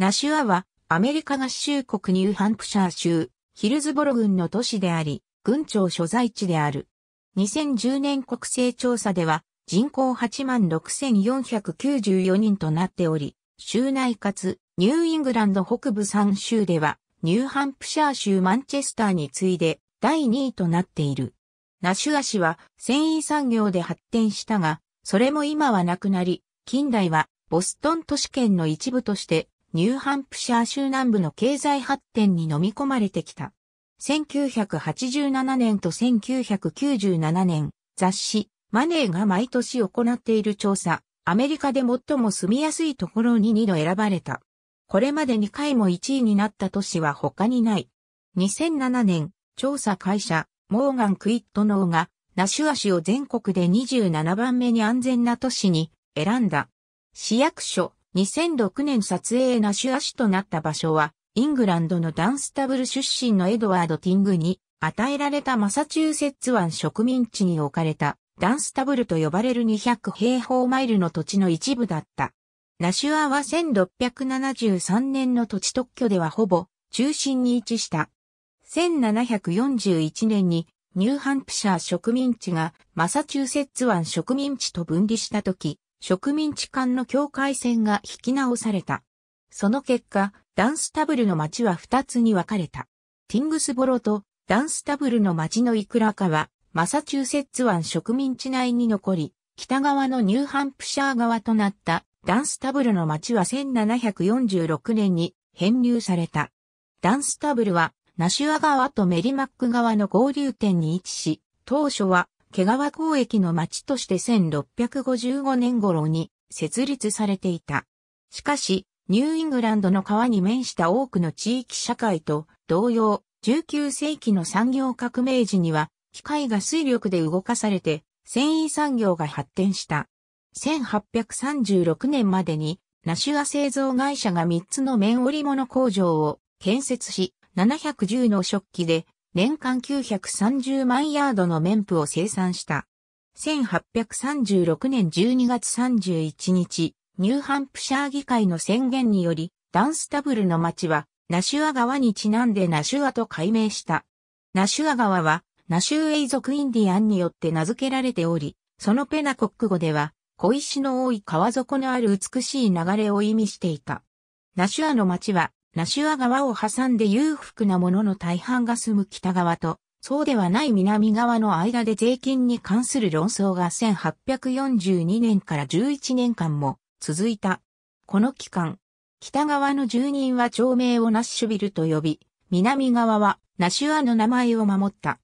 ナシュアは、アメリカ合衆国ニューハンプシャー州、ヒルズボロ郡の都市であり、郡庁所在地である。2010年国勢調査では、人口86,494人となっており、州内かつ、ニューイングランド北部3州では、ニューハンプシャー州マンチェスターに次いで、第2位となっている。ナシュア市は、繊維産業で発展したが、それも今はなくなり、近代は、ボストン都市圏の一部としてニューハンプシャー州南部の経済発展に飲み込まれてきた。1987年と1997年、雑誌、マネーが毎年行っている調査、アメリカで最も住みやすいところに2度選ばれた。これまで2回も1位になった都市は他にない。2007年、調査会社、モーガン・クイットノーが、ナシュア市を全国で27番目に安全な都市に選んだ。市役所、2006年撮影なし足となった場所は、イングランドのダンスタブル出身のエドワード・ティングに与えられたマサチューセッツ湾植民地に置かれたダンスタブルと呼ばれる200平方マイルの土地の一部だった。ナシュアは1673年の土地特許ではほぼ中心に位置した。1741年にニューハンプシャー植民地がマサチューセッツ湾植民地と分離した時、植民地間の境界線が引き直された。その結果、ダンスタブルの町は二つに分かれた。ティングスボロとダンスタブルの町のいくらかは、マサチューセッツ湾植民地内に残り、北側のニューハンプシャー側となったダンスタブルの町は1746年に編入された。ダンスタブルはナシュア川とメリマック川の合流点に位置し、当初は毛川交易の町として1655年頃に設立されていた。しかし、ニューイングランドの川に面した多くの地域社会と同様、19世紀の産業革命時には、機械が水力で動かされて、繊維産業が発展した。1836年までに、ナシュア製造会社が3つの綿織物工場を建設し、710の食器で年間930万ヤードの綿布を生産した。1836年12月31日、ニューハンプシャー議会の宣言により、ダンスタブルの町は、ナシュア川にちなんでナシュアと改名した。ナシュア川は、ナシュエイ族インディアンによって名付けられており、そのペナコック語では、小石の多い川底のある美しい流れを意味していた。ナシュアの町は、ナシュア川を挟んで裕福な者の大半が住む北側と、そうではない南側の間で税金に関する論争が1842年から11年間も続いた。この期間、北側の住人は町名をナッシュビルと呼び、南側はナシュアの名前を守った。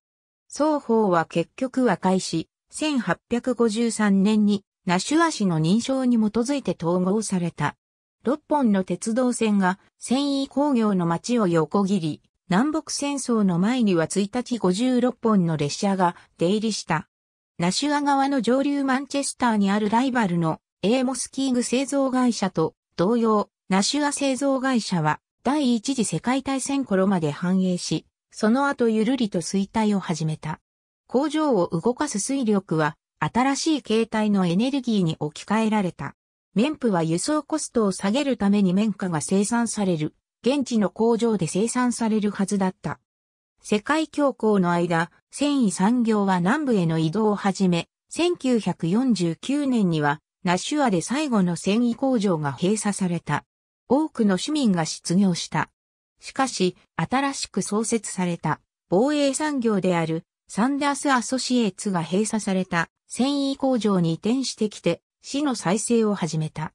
双方は結局和解し、1853年にナシュア氏の認証に基づいて統合された。6本の鉄道線が繊維工業の街を横切り、南北戦争の前には1日56本の列車が出入りした。ナシュア側の上流マンチェスターにあるライバルのエーモスキング製造会社と同様、ナシュア製造会社は第一次世界大戦頃まで繁栄し、その後ゆるりと衰退を始めた。工場を動かす水力は新しい形態のエネルギーに置き換えられた。綿布は輸送コストを下げるために綿花が生産される、現地の工場で生産されるはずだった。世界恐慌の間、繊維産業は南部への移動を始め、1949年にはナッシュアで最後の繊維工場が閉鎖された。多くの市民が失業した。しかし、新しく創設された防衛産業であるサンダースアソシエーツが閉鎖された繊維工場に移転してきて、市の再生を始めた。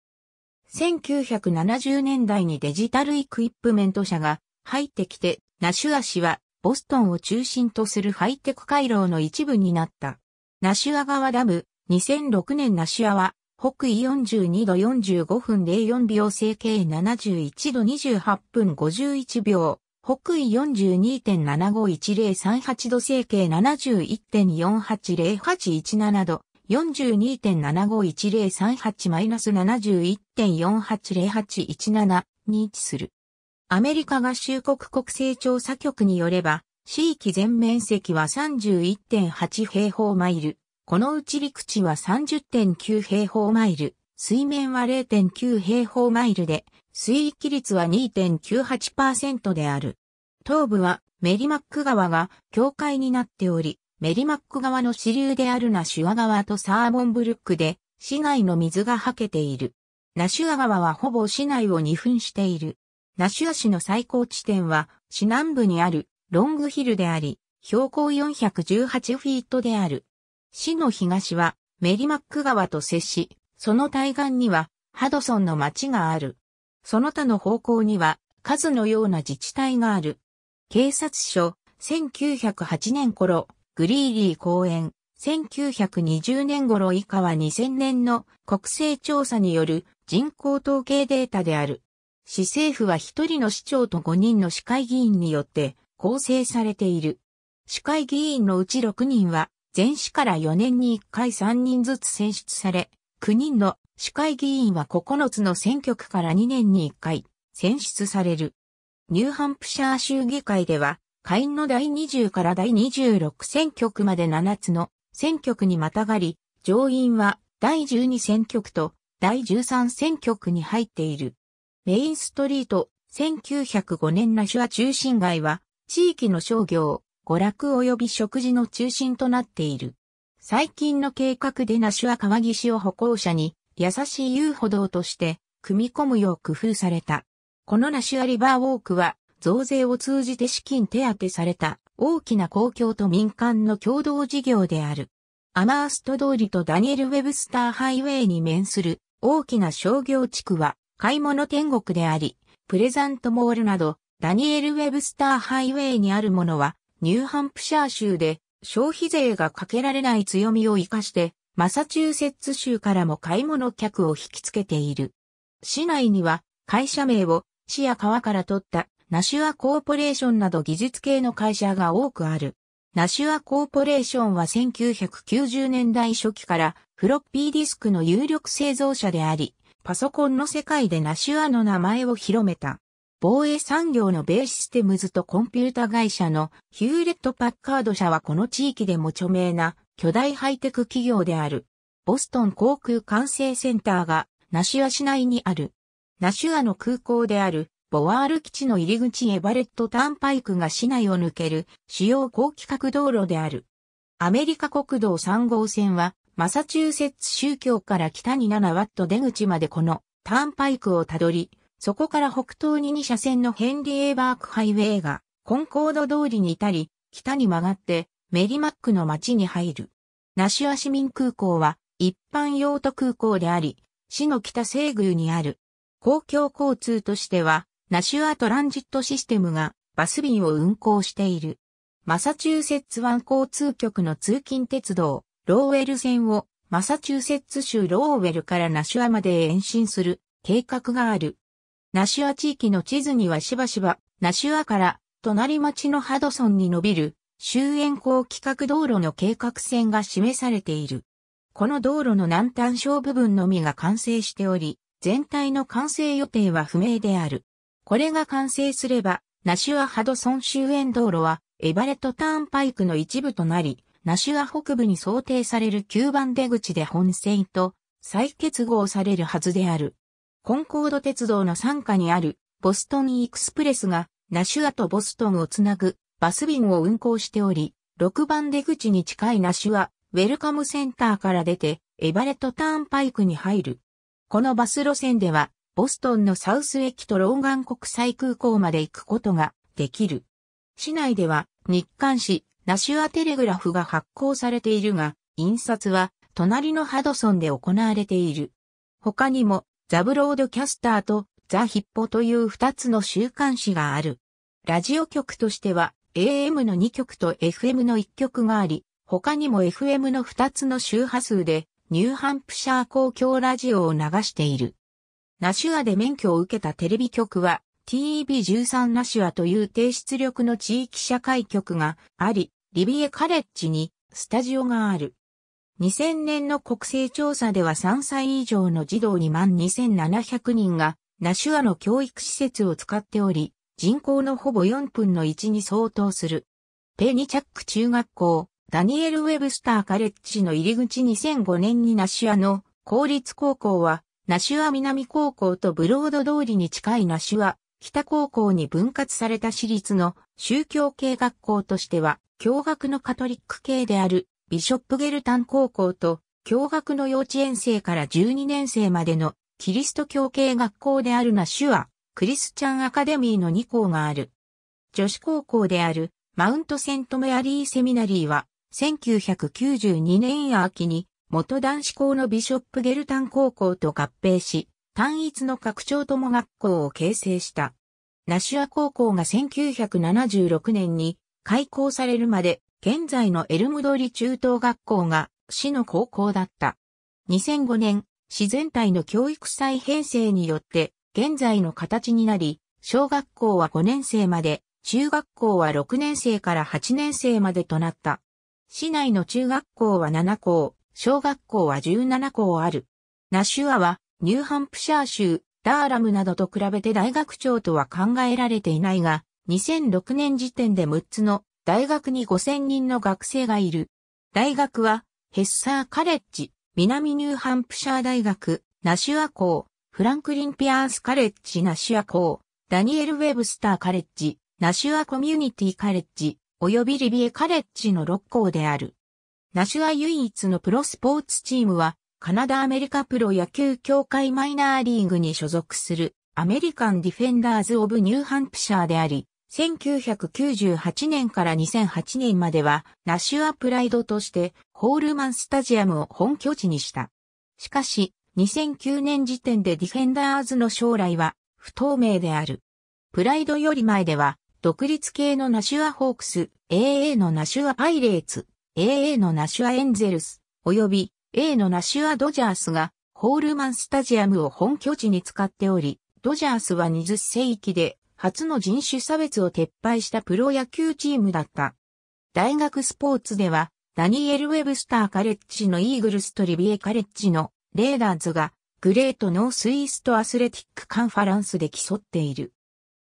1970年代にデジタルイクイップメント社が入ってきて、ナシュア氏はボストンを中心とするハイテク回廊の一部になった。ナシュア川ダム、2006年ナシュアは北緯42度45分04秒整形71度28分51秒、北緯42.751038度整形71.480817度、42.751038-71.480817に位置する。アメリカ合衆国国勢調査局によれば、地域全面積は31.8平方マイル。このうち陸地は30.9平方マイル、水面は0.9平方マイルで、水域率は2.98%である。東部はメリマック川が境界になっており、メリマック川の支流であるナシュア川とサーモンブルックで市内の水がはけている。ナシュア川はほぼ市内を二分している。ナシュア市の最高地点は市南部にあるロングヒルであり、標高418フィートである。市の東はメリマック川と接し、その対岸にはハドソンの町がある。その他の方向には数のような自治体がある。警察署1908年頃、グリーリー公園、1920年頃以下は2000年の国勢調査による人口統計データである。市政府は1人の市長と5人の市会議員によって構成されている。市会議員のうち6人は、全市から4年に1回3人ずつ選出され、9人の市会議員は9つの選挙区から2年に1回選出される。ニューハンプシャー州議会では下院の第20から第26選挙区まで7つの選挙区にまたがり、上院は第12選挙区と第13選挙区に入っている。メインストリート、1905年ナシュア中心街は、地域の商業、娯楽及び食事の中心となっている。最近の計画でナシュア川岸を歩行者に、優しい遊歩道として、組み込むよう工夫された。このナシュアリバーウォークは、増税を通じて資金手当された大きな公共と民間の共同事業である。アマースト通りとダニエル・ウェブスターハイウェイに面する大きな商業地区は買い物天国であり、プレザントモールなどダニエル・ウェブスターハイウェイにあるものはニューハンプシャー州で消費税がかけられない強みを活かしてマサチューセッツ州からも買い物客を引きつけている。市内には会社名を市や川から取ったナシュアコーポレーションなど技術系の会社が多くある。ナシュアコーポレーションは1990年代初期からフロッピーディスクの有力製造者であり、パソコンの世界でナシュアの名前を広めた。防衛産業のベーシステムズとコンピュータ会社のヒューレット・パッカード社はこの地域でも著名な巨大ハイテク企業である。ボストン航空管制センターがナシュア市内にある。ナシュアの空港であるボワール基地の入り口エバレットターンパイクが市内を抜ける主要高規格道路である。アメリカ国道3号線はマサチューセッツ宗教から北に7ワット出口までこのターンパイクをたどり、そこから北東に2車線のヘンリー・エーバークハイウェイがコンコード通りに至り、北に曲がってメリマックの町に入る。ナシュア市民空港は一般用途空港であり、市の北西宮にある公共交通としてはナシュアトランジットシステムがバス便を運行している。マサチューセッツ湾交通局の通勤鉄道、ローウェル線をマサチューセッツ州ローウェルからナシュアまで延伸する計画がある。ナシュア地域の地図にはしばしば、ナシュアから隣町のハドソンに伸びる終焉港規格道路の計画線が示されている。この道路の南端小部分のみが完成しており、全体の完成予定は不明である。これが完成すれば、ナシュアハドソン周辺道路は、エバレットターンパイクの一部となり、ナシュア北部に想定される9番出口で本線と再結合されるはずである。コンコード鉄道の傘下にあるボストンエクスプレスがナシュアとボストンをつなぐバス便を運行しており、6番出口に近いナシュア、ウェルカムセンターから出てエバレットターンパイクに入る。このバス路線ではボストンのサウス駅とローガン国際空港まで行くことができる。市内では日刊誌ナシュアテレグラフが発行されているが、印刷は隣のハドソンで行われている。他にもザブロードキャスターとザ・ヒッポという二つの週刊誌がある。ラジオ局としては AM の2局と FM の1局があり、他にも FM の2つの周波数でニューハンプシャー公共ラジオを流している。ナシュアで免許を受けたテレビ局は TEB13 ナシュアという低出力の地域社会局があり、リビエカレッジにスタジオがある。2000年の国勢調査では3歳以上の児童2万2700人がナシュアの教育施設を使っており、人口のほぼ4分の1に相当する。ペニチャック中学校、ダニエル・ウェブスター・カレッジの入り口2005年にナシュアの公立高校はナシュア南高校とブロード通りに近いナシュア北高校に分割された私立の宗教系学校としては、共学のカトリック系であるビショップゲルタン高校と、共学の幼稚園生から12年生までのキリスト教系学校であるナシュア、クリスチャンアカデミーの2校がある。女子高校であるマウントセントメアリーセミナリーは1992年秋に元男子校のビショップゲルタン高校と合併し、単一の拡張友学校を形成した。ナシュア高校が1976年に開校されるまで、現在のエルムドリ中等学校が市の高校だった。2005年、市全体の教育再編成によって、現在の形になり、小学校は5年生まで、中学校は6年生から8年生までとなった。市内の中学校は7校、小学校は17校ある。ナシュアは、ニューハンプシャー州、ダーラムなどと比べて大学長とは考えられていないが、2006年時点で6つの大学に5000人の学生がいる。大学は、ヘッサーカレッジ、南ニューハンプシャー大学、ナシュア校、フランクリン・ピアース・カレッジ・ナシュア校、ダニエル・ウェブスター・カレッジ、ナシュア・コミュニティ・カレッジ、及びリビエ・カレッジの6校である。ナシュア唯一のプロスポーツチームは、カナダアメリカプロ野球協会マイナーリーグに所属するアメリカンディフェンダーズ・オブ・ニューハンプシャーであり、1998年から2008年まではナシュアプライドとしてホールマンスタジアムを本拠地にした。しかし、2009年時点でディフェンダーズの将来は不透明である。プライドより前では独立系のナシュアホークス、AA のナシュアパイレーツ、AA のナシュアエンゼルス、及び A のナシュアドジャースが、ホールマンスタジアムを本拠地に使っており、ドジャースは20世紀で初の人種差別を撤廃したプロ野球チームだった。大学スポーツでは、ダニエル・ウェブスター・カレッジのイーグルスとリビエ・カレッジのレーダーズが、グレート・ノースイースト・アスレティック・カンファランスで競っている。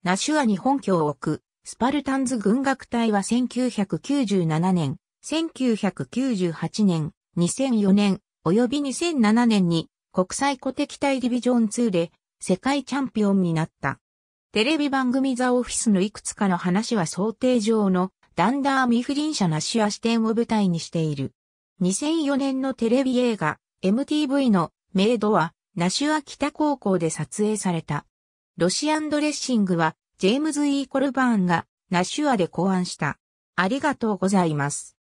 ナシュアに本拠を置く、スパルタンズ軍楽隊は1997年、1998年、2004年、及び2007年に国際古敵隊ディビジョン2で世界チャンピオンになった。テレビ番組ザ・オフィスのいくつかの話は想定上のダンダー・ミフリン社ナシア視点を舞台にしている。2004年のテレビ映画 MTV のメイドはナシュア北高校で撮影された。ロシアンドレッシングはジェームズ・イー・コルバーンがナシュアで考案した。ありがとうございます。